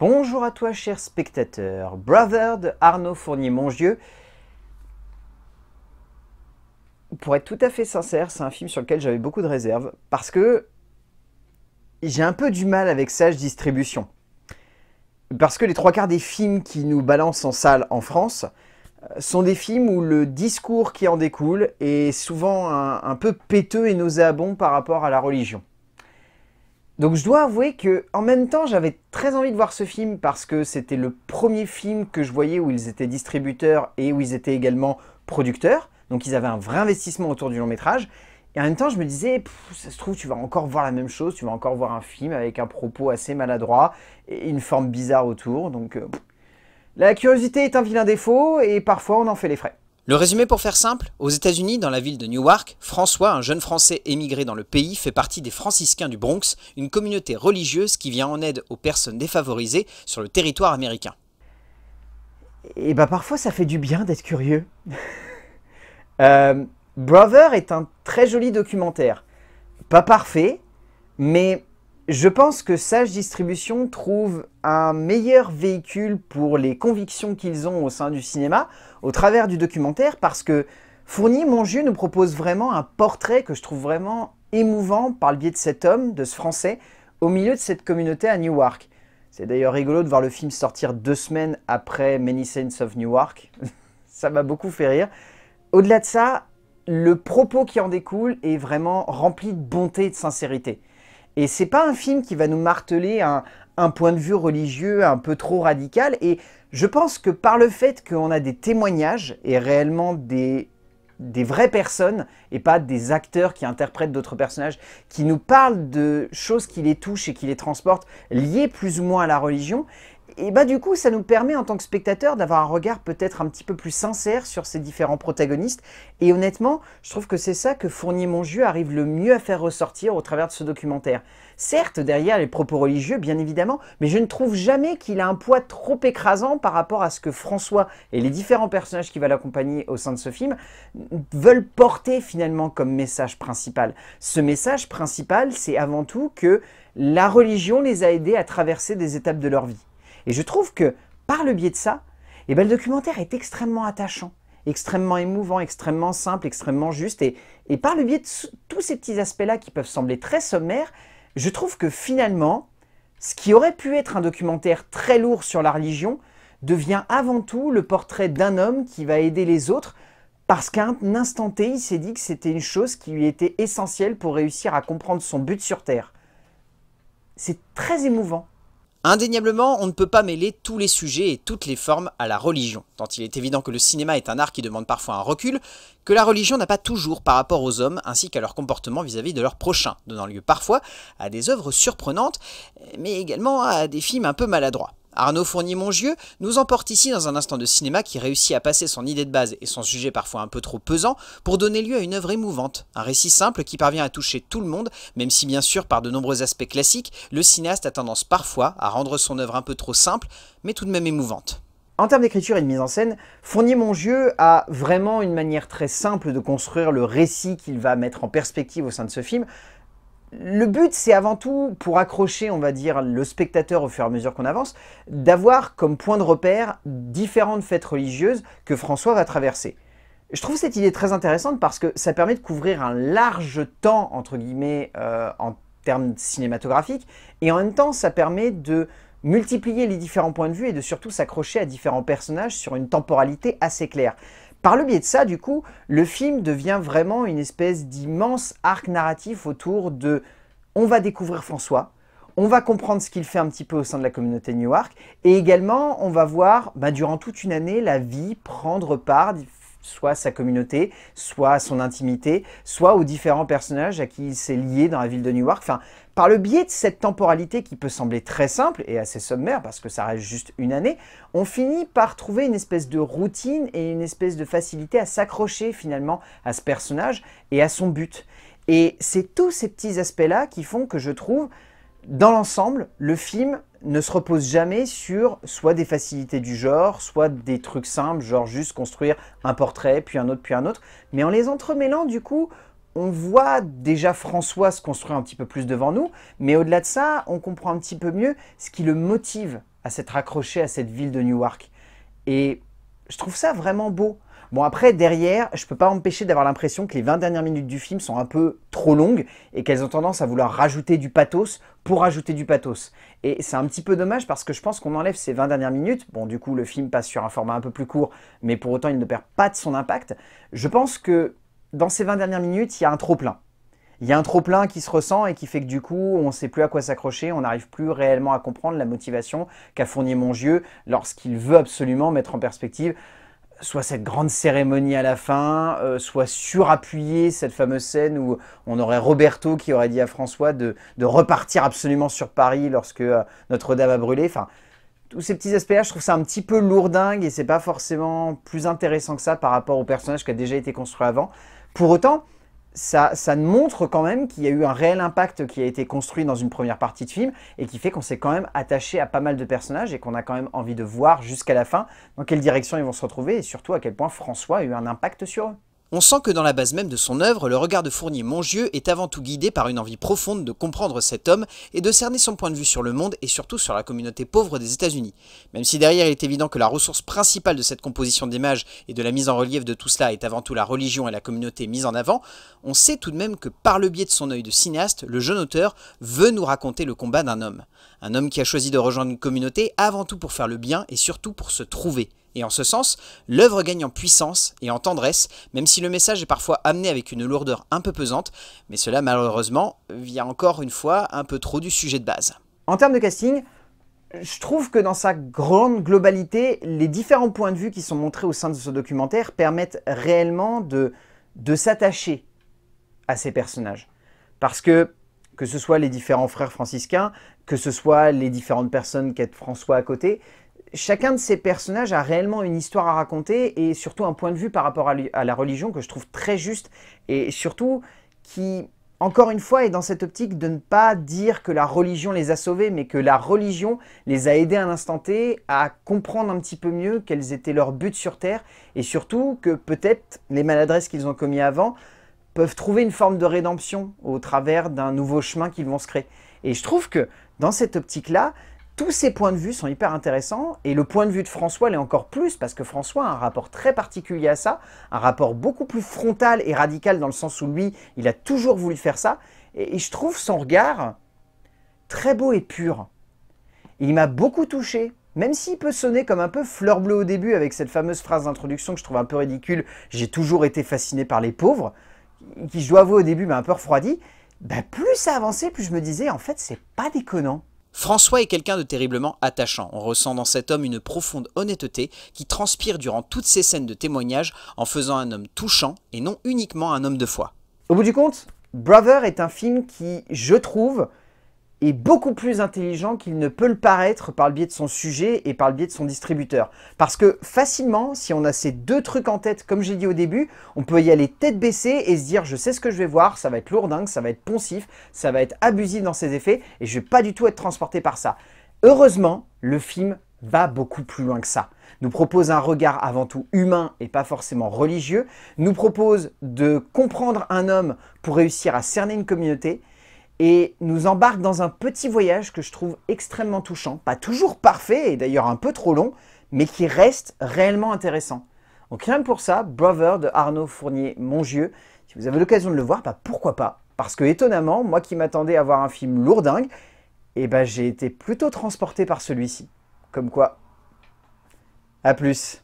Bonjour à toi, cher spectateur. Brother de Arnaud Fournier-Mongieux. Pour être tout à fait sincère, c'est un film sur lequel j'avais beaucoup de réserves parce que j'ai un peu du mal avec Sage Distribution. Parce que les trois quarts des films qui nous balancent en salle en France euh, sont des films où le discours qui en découle est souvent un, un peu péteux et nauséabond par rapport à la religion. Donc je dois avouer que en même temps j'avais très envie de voir ce film parce que c'était le premier film que je voyais où ils étaient distributeurs et où ils étaient également producteurs. Donc ils avaient un vrai investissement autour du long métrage. Et en même temps je me disais, ça se trouve tu vas encore voir la même chose, tu vas encore voir un film avec un propos assez maladroit et une forme bizarre autour. Donc euh, la curiosité est un vilain défaut et parfois on en fait les frais. Le résumé pour faire simple, aux États-Unis, dans la ville de Newark, François, un jeune Français émigré dans le pays, fait partie des franciscains du Bronx, une communauté religieuse qui vient en aide aux personnes défavorisées sur le territoire américain. Et eh bah ben, parfois ça fait du bien d'être curieux. Euh, Brother est un très joli documentaire. Pas parfait, mais je pense que Sage Distribution trouve un meilleur véhicule pour les convictions qu'ils ont au sein du cinéma au travers du documentaire parce que Fourni Jus nous propose vraiment un portrait que je trouve vraiment émouvant par le biais de cet homme, de ce français, au milieu de cette communauté à Newark. C'est d'ailleurs rigolo de voir le film sortir deux semaines après Many Saints of Newark. ça m'a beaucoup fait rire. Au-delà de ça, le propos qui en découle est vraiment rempli de bonté et de sincérité. Et c'est pas un film qui va nous marteler un, point de vue religieux un peu trop radical. Et je pense que par le fait qu'on a des témoignages et réellement des des vraies personnes et pas des acteurs qui interprètent d'autres personnages, qui nous parlent de choses qui les touchent et qui les transportent, liées plus ou moins à la religion, et bah du coup, ça nous permet en tant que spectateur d'avoir un regard peut-être un petit peu plus sincère sur ces différents protagonistes. Et honnêtement, je trouve que c'est ça que Fournier monjeu arrive le mieux à faire ressortir au travers de ce documentaire. Certes, derrière les propos religieux, bien évidemment, mais je ne trouve jamais qu'il a un poids trop écrasant par rapport à ce que François et les différents personnages qui va l'accompagner au sein de ce film veulent porter finalement comme message principal. Ce message principal, c'est avant tout que la religion les a aidés à traverser des étapes de leur vie. Et je trouve que par le biais de ça, et eh ben, le documentaire est extrêmement attachant, extrêmement émouvant, extrêmement simple, extrêmement juste. Et, et par le biais de tous ces petits aspects-là qui peuvent sembler très sommaires, je trouve que finalement, ce qui aurait pu être un documentaire très lourd sur la religion devient avant tout le portrait d'un homme qui va aider les autres parce qu'à un instant T, il s'est dit que c'était une chose qui lui était essentielle pour réussir à comprendre son but sur Terre. C'est très émouvant. Indéniablement, on ne peut pas mêler tous les sujets et toutes les formes à la religion, tant il est évident que le cinéma est un art qui demande parfois un recul, que la religion n'a pas toujours par rapport aux hommes ainsi qu'à leur comportement vis-à-vis de leurs prochains, donnant lieu parfois à des œuvres surprenantes, mais également à des films un peu maladroits. Arnaud Fournier-Mongieux nous emporte ici dans un instant de cinéma qui réussit à passer son idée de base et son sujet parfois un peu trop pesant pour donner lieu à une œuvre émouvante, un récit simple qui parvient à toucher tout le monde, même si bien sûr par de nombreux aspects classiques, le cinéaste a tendance parfois à rendre son œuvre un peu trop simple, mais tout de même émouvante. En termes d'écriture et de mise en scène, Fournier-Mongieux a vraiment une manière très simple de construire le récit qu'il va mettre en perspective au sein de ce film, le but, c'est avant tout, pour accrocher, on va dire, le spectateur au fur et à mesure qu'on avance, d'avoir comme point de repère différentes fêtes religieuses que François va traverser. Je trouve cette idée très intéressante parce que ça permet de couvrir un large temps, entre guillemets, euh, en termes cinématographiques, et en même temps, ça permet de multiplier les différents points de vue et de surtout s'accrocher à différents personnages sur une temporalité assez claire. Par le biais de ça, du coup, le film devient vraiment une espèce d'immense arc narratif autour de on va découvrir François, on va comprendre ce qu'il fait un petit peu au sein de la communauté Newark, et également on va voir bah, durant toute une année la vie prendre part soit à sa communauté, soit à son intimité, soit aux différents personnages à qui il s'est lié dans la ville de Newark. Enfin, par le biais de cette temporalité qui peut sembler très simple et assez sommaire parce que ça reste juste une année, on finit par trouver une espèce de routine et une espèce de facilité à s'accrocher finalement à ce personnage et à son but. Et c'est tous ces petits aspects-là qui font que je trouve, dans l'ensemble, le film ne se repose jamais sur soit des facilités du genre, soit des trucs simples, genre juste construire un portrait, puis un autre, puis un autre, mais en les entremêlant du coup, on voit déjà François se construire un petit peu plus devant nous, mais au-delà de ça, on comprend un petit peu mieux ce qui le motive à s'être accroché à cette ville de Newark. Et je trouve ça vraiment beau. Bon après, derrière, je peux pas empêcher d'avoir l'impression que les 20 dernières minutes du film sont un peu trop longues et qu'elles ont tendance à vouloir rajouter du pathos pour rajouter du pathos. Et c'est un petit peu dommage parce que je pense qu'on enlève ces 20 dernières minutes. Bon du coup, le film passe sur un format un peu plus court, mais pour autant, il ne perd pas de son impact. Je pense que dans ces 20 dernières minutes, il y a un trop-plein. Il y a un trop-plein qui se ressent et qui fait que du coup, on ne sait plus à quoi s'accrocher, on n'arrive plus réellement à comprendre la motivation qu'a fourni Mongieu lorsqu'il veut absolument mettre en perspective soit cette grande cérémonie à la fin, euh, soit surappuyer cette fameuse scène où on aurait Roberto qui aurait dit à François de, repartir absolument sur Paris lorsque euh, Notre-Dame a brûlé. Enfin, tous ces petits aspects-là, je trouve ça un petit peu lourdingue et c'est pas forcément plus intéressant que ça par rapport au personnage qui a déjà été construit avant. Pour autant, ça, ça montre quand même qu'il y a eu un réel impact qui a été construit dans une première partie de film et qui fait qu'on s'est quand même attaché à pas mal de personnages et qu'on a quand même envie de voir jusqu'à la fin dans quelle direction ils vont se retrouver et surtout à quel point François a eu un impact sur eux on sent que dans la base même de son œuvre, le regard de Fournier-Mongieux est avant tout guidé par une envie profonde de comprendre cet homme et de cerner son point de vue sur le monde et surtout sur la communauté pauvre des États-Unis. Même si derrière il est évident que la ressource principale de cette composition d'images et de la mise en relief de tout cela est avant tout la religion et la communauté mise en avant, on sait tout de même que par le biais de son œil de cinéaste, le jeune auteur veut nous raconter le combat d'un homme. Un homme qui a choisi de rejoindre une communauté avant tout pour faire le bien et surtout pour se trouver et en ce sens, l'œuvre gagne en puissance et en tendresse, même si le message est parfois amené avec une lourdeur un peu pesante, mais cela malheureusement vient encore une fois un peu trop du sujet de base. En termes de casting, je trouve que dans sa grande globalité, les différents points de vue qui sont montrés au sein de ce documentaire permettent réellement de, de s'attacher à ces personnages. Parce que, que ce soit les différents frères franciscains, que ce soit les différentes personnes qu'aide François à côté, chacun de ces personnages a réellement une histoire à raconter et surtout un point de vue par rapport à, la religion que je trouve très juste et surtout qui, encore une fois, est dans cette optique de ne pas dire que la religion les a sauvés, mais que la religion les a aidés à un instant T à comprendre un petit peu mieux quels étaient leurs buts sur Terre et surtout que peut-être les maladresses qu'ils ont commises avant peuvent trouver une forme de rédemption au travers d'un nouveau chemin qu'ils vont se créer. Et je trouve que dans cette optique-là, tous ces points de vue sont hyper intéressants et le point de vue de François l'est encore plus parce que François a un rapport très particulier à ça, un rapport beaucoup plus frontal et radical dans le sens où lui, il a toujours voulu faire ça et, je trouve son regard très beau et pur. il m'a beaucoup touché, même s'il peut sonner comme un peu fleur bleue au début avec cette fameuse phrase d'introduction que je trouve un peu ridicule, j'ai toujours été fasciné par les pauvres, qui je dois avouer au début m'a un peu refroidi, bah, plus ça avançait, plus je me disais en fait c'est pas déconnant. François est quelqu'un de terriblement attachant. On ressent dans cet homme une profonde honnêteté qui transpire durant toutes ses scènes de témoignage en faisant un homme touchant et non uniquement un homme de foi. Au bout du compte, Brother est un film qui, je trouve, est beaucoup plus intelligent qu'il ne peut le paraître par le biais de son sujet et par le biais de son distributeur. Parce que facilement, si on a ces deux trucs en tête, comme j'ai dit au début, on peut y aller tête baissée et se dire « je sais ce que je vais voir, ça va être lourdingue, ça va être poncif, ça va être abusif dans ses effets et je vais pas du tout être transporté par ça ». Heureusement, le film va beaucoup plus loin que ça. Nous propose un regard avant tout humain et pas forcément religieux, nous propose de comprendre un homme pour réussir à cerner une communauté, et nous embarque dans un petit voyage que je trouve extrêmement touchant, pas toujours parfait et d'ailleurs un peu trop long, mais qui reste réellement intéressant. Donc rien que pour ça, Brother de Arnaud Fournier Dieu, si vous avez l'occasion de le voir, bah pourquoi pas Parce que étonnamment, moi qui m'attendais à voir un film lourdingue, eh ben j'ai été plutôt transporté par celui-ci. Comme quoi. À plus